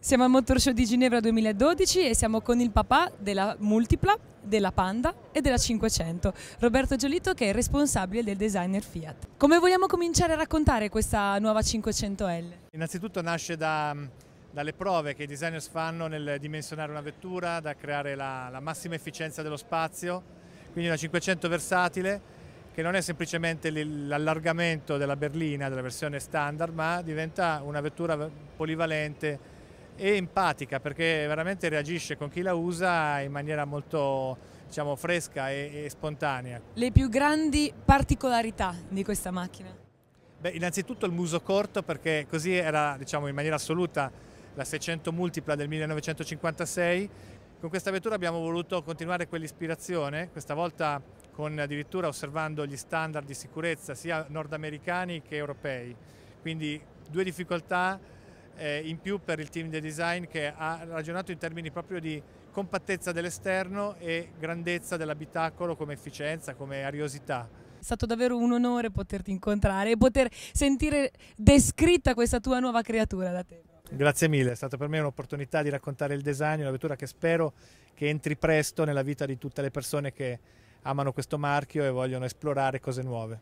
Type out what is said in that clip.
Siamo al Motor Show di Ginevra 2012 e siamo con il papà della Multipla, della Panda e della 500, Roberto Giolito che è responsabile del designer Fiat. Come vogliamo cominciare a raccontare questa nuova 500L? Innanzitutto nasce da, dalle prove che i designers fanno nel dimensionare una vettura, da creare la, la massima efficienza dello spazio, quindi una 500 versatile che non è semplicemente l'allargamento della berlina, della versione standard, ma diventa una vettura polivalente e empatica perché veramente reagisce con chi la usa in maniera molto diciamo, fresca e, e spontanea. Le più grandi particolarità di questa macchina? Beh, innanzitutto il muso corto perché così era diciamo, in maniera assoluta la 600 multipla del 1956. Con questa vettura abbiamo voluto continuare quell'ispirazione, questa volta con, addirittura osservando gli standard di sicurezza sia nordamericani che europei. Quindi due difficoltà eh, in più per il team di design che ha ragionato in termini proprio di compattezza dell'esterno e grandezza dell'abitacolo come efficienza, come ariosità. È stato davvero un onore poterti incontrare e poter sentire descritta questa tua nuova creatura da te. Grazie mille, è stata per me un'opportunità di raccontare il design, una vettura che spero che entri presto nella vita di tutte le persone che amano questo marchio e vogliono esplorare cose nuove.